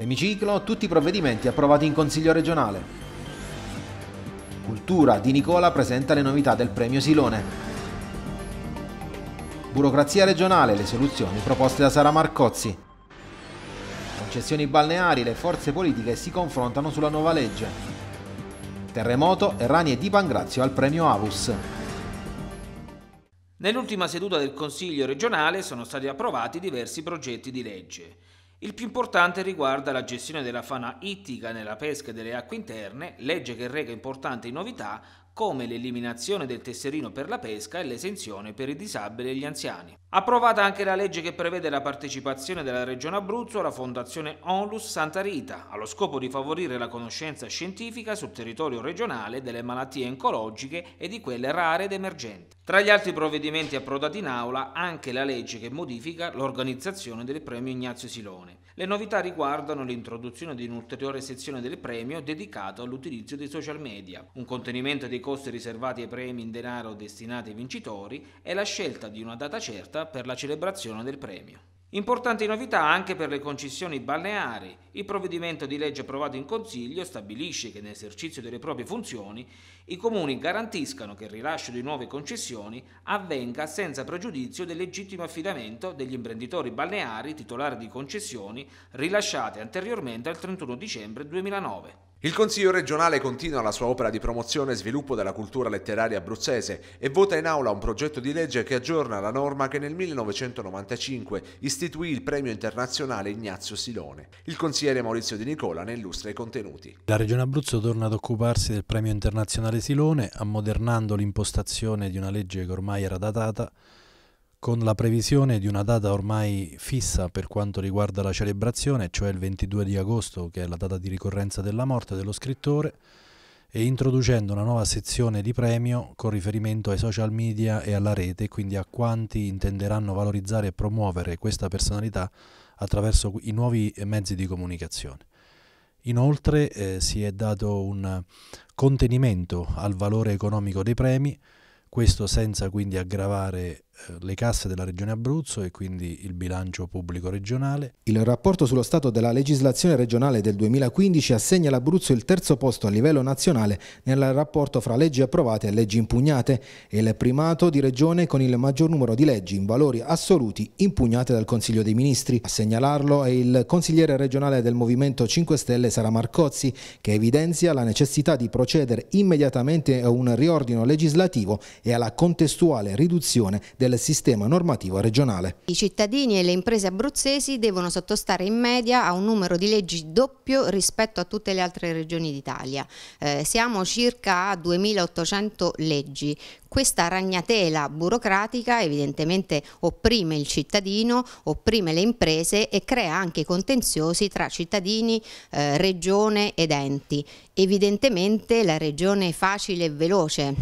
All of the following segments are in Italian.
Emiciclo, tutti i provvedimenti approvati in Consiglio regionale. Cultura di Nicola presenta le novità del premio Silone. Burocrazia regionale, le soluzioni proposte da Sara Marcozzi. Concessioni balneari, le forze politiche si confrontano sulla nuova legge. Terremoto, Errani e Di Pangrazio al premio Avus. Nell'ultima seduta del Consiglio regionale sono stati approvati diversi progetti di legge. Il più importante riguarda la gestione della fauna ittica nella pesca delle acque interne, legge che reca importanti novità come l'eliminazione del tesserino per la pesca e l'esenzione per i disabili e gli anziani. Approvata anche la legge che prevede la partecipazione della Regione Abruzzo alla Fondazione Onlus Santa Rita, allo scopo di favorire la conoscenza scientifica sul territorio regionale delle malattie oncologiche e di quelle rare ed emergenti. Tra gli altri provvedimenti approdati in aula anche la legge che modifica l'organizzazione del premio Ignazio Silone. Le novità riguardano l'introduzione di un'ulteriore sezione del premio dedicato all'utilizzo dei social media, un contenimento dei costi costi riservati ai premi in denaro destinati ai vincitori e la scelta di una data certa per la celebrazione del premio. Importanti novità anche per le concessioni balneari. Il provvedimento di legge approvato in Consiglio stabilisce che nell'esercizio delle proprie funzioni i comuni garantiscano che il rilascio di nuove concessioni avvenga senza pregiudizio del legittimo affidamento degli imprenditori balneari titolari di concessioni rilasciate anteriormente al 31 dicembre 2009. Il Consiglio regionale continua la sua opera di promozione e sviluppo della cultura letteraria abruzzese e vota in aula un progetto di legge che aggiorna la norma che nel 1995 istituì il premio internazionale Ignazio Silone. Il consigliere Maurizio Di Nicola ne illustra i contenuti. La regione Abruzzo torna ad occuparsi del premio internazionale Silone, ammodernando l'impostazione di una legge che ormai era datata con la previsione di una data ormai fissa per quanto riguarda la celebrazione, cioè il 22 di agosto, che è la data di ricorrenza della morte dello scrittore, e introducendo una nuova sezione di premio con riferimento ai social media e alla rete, quindi a quanti intenderanno valorizzare e promuovere questa personalità attraverso i nuovi mezzi di comunicazione. Inoltre eh, si è dato un contenimento al valore economico dei premi, questo senza quindi aggravare eh, le casse della Regione Abruzzo e quindi il bilancio pubblico regionale. Il rapporto sullo stato della legislazione regionale del 2015 assegna all'Abruzzo il terzo posto a livello nazionale nel rapporto fra leggi approvate e leggi impugnate e il primato di regione con il maggior numero di leggi in valori assoluti impugnate dal Consiglio dei Ministri. A segnalarlo è il consigliere regionale del Movimento 5 Stelle Sara Marcozzi che evidenzia la necessità di procedere immediatamente a un riordino legislativo e alla contestuale riduzione del del sistema normativo regionale. I cittadini e le imprese abruzzesi devono sottostare in media a un numero di leggi doppio rispetto a tutte le altre regioni d'Italia. Eh, siamo circa a 2.800 leggi. Questa ragnatela burocratica evidentemente opprime il cittadino, opprime le imprese e crea anche contenziosi tra cittadini, eh, regione ed enti. Evidentemente la regione è facile e veloce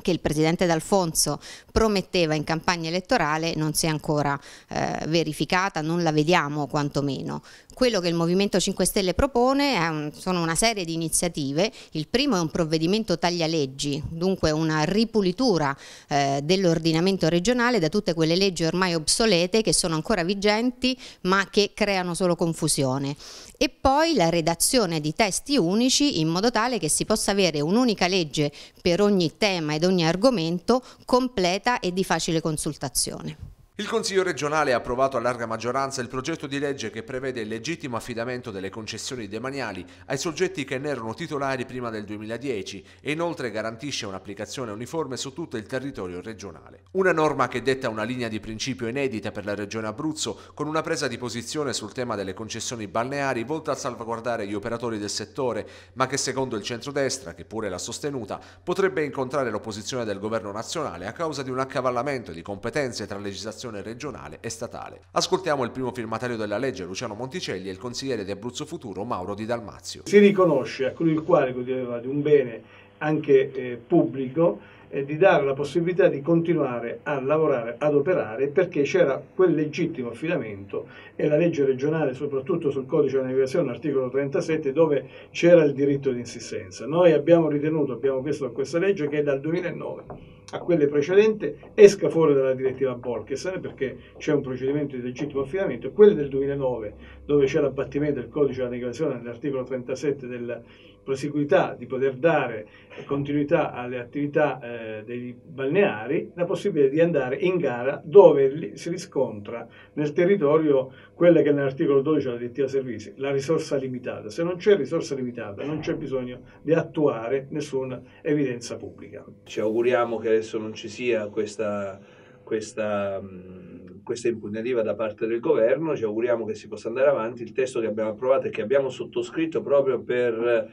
che il presidente D'Alfonso prometteva in campagna elettorale non si è ancora eh, verificata, non la vediamo quantomeno. Quello che il Movimento 5 Stelle propone un, sono una serie di iniziative, il primo è un provvedimento taglia-leggi, dunque una ripulitura eh, dell'ordinamento regionale da tutte quelle leggi ormai obsolete che sono ancora vigenti ma che creano solo confusione e poi la redazione di testi unici in modo tale che si possa avere un'unica legge per ogni tema ed ogni argomento completa e di facile consultazione. Il Consiglio regionale ha approvato a larga maggioranza il progetto di legge che prevede il legittimo affidamento delle concessioni demaniali ai soggetti che ne erano titolari prima del 2010 e inoltre garantisce un'applicazione uniforme su tutto il territorio regionale. Una norma che detta una linea di principio inedita per la regione Abruzzo con una presa di posizione sul tema delle concessioni balneari volta a salvaguardare gli operatori del settore, ma che secondo il centrodestra, che pure l'ha sostenuta, potrebbe incontrare l'opposizione del governo nazionale a causa di un accavallamento di competenze tra legislazione amministrazione regionale e statale. Ascoltiamo il primo firmatario della legge, Luciano Monticelli, e il consigliere di Abruzzo Futuro, Mauro Di Dalmazio. Si riconosce a colui il quale godeva di un bene anche eh, pubblico eh, di dare la possibilità di continuare a lavorare, ad operare, perché c'era quel legittimo affidamento e la legge regionale, soprattutto sul codice della navigazione, articolo 37, dove c'era il diritto di insistenza. Noi abbiamo ritenuto, abbiamo chiesto a questa legge che è dal 2009 a quelle precedenti esca fuori dalla direttiva Borges eh, perché c'è un procedimento di legittimo affidamento quelle del 2009 dove c'è l'abbattimento del codice della negazione nell'articolo 37 del proseguità, di poter dare continuità alle attività eh, dei balneari, la possibilità di andare in gara dove si riscontra nel territorio quella che nell'articolo 12 della direttiva servizi, la risorsa limitata. Se non c'è risorsa limitata non c'è bisogno di attuare nessuna evidenza pubblica. Ci auguriamo che adesso non ci sia questa... questa mm, questa impugnativa da parte del governo, ci auguriamo che si possa andare avanti. Il testo che abbiamo approvato e che abbiamo sottoscritto proprio per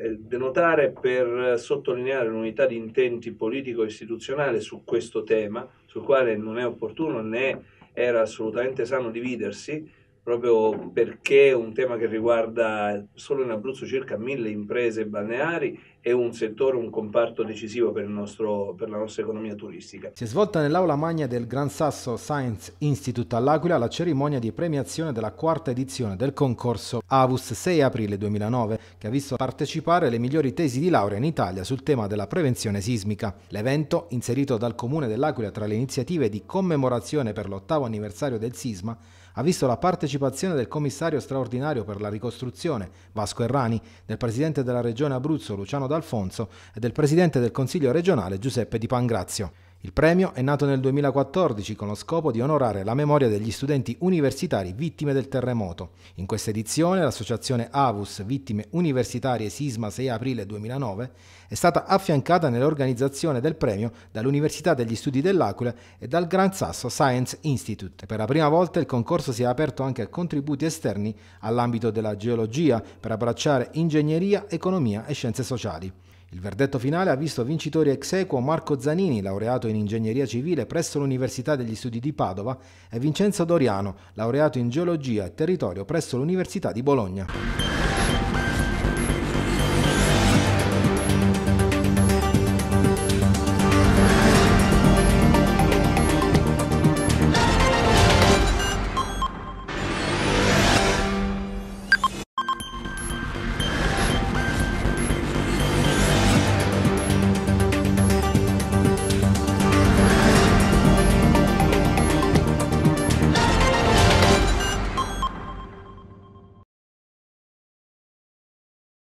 eh, denotare per sottolineare l'unità di intenti politico-istituzionale su questo tema, sul quale non è opportuno né era assolutamente sano dividersi, proprio perché è un tema che riguarda solo in Abruzzo circa mille imprese balneari e un settore, un comparto decisivo per, nostro, per, la nostra economia turistica. Si è svolta nell'aula magna del Gran Sasso Science Institute all'Aquila la cerimonia di premiazione della quarta edizione del concorso AVUS 6 aprile 2009 che ha visto partecipare le migliori tesi di laurea in Italia sul tema della prevenzione sismica. L'evento, inserito dal Comune dell'Aquila tra le iniziative di commemorazione per l'ottavo anniversario del sisma, ha visto la partecipazione del commissario straordinario per la ricostruzione Vasco Errani, del presidente della regione Abruzzo Luciano D'Alfonso e del presidente del Consiglio regionale Giuseppe Di Pangrazio. Il premio è nato nel 2014 con lo scopo di onorare la memoria degli studenti universitari vittime del terremoto. In questa edizione l'associazione AVUS Vittime Universitarie Sisma 6 aprile 2009 è stata affiancata nell'organizzazione del premio dall'Università degli Studi dell'Aquila e dal Gran Sasso Science Institute. Per la prima volta il concorso si è aperto anche a contributi esterni all'ambito della geologia per abbracciare ingegneria, economia e scienze sociali. Il verdetto finale ha visto vincitori ex equo Marco Zanini, laureato in ingegneria civile presso l'Università degli Studi di Padova, e Vincenzo Doriano, laureato in geologia e territorio presso l'Università di Bologna.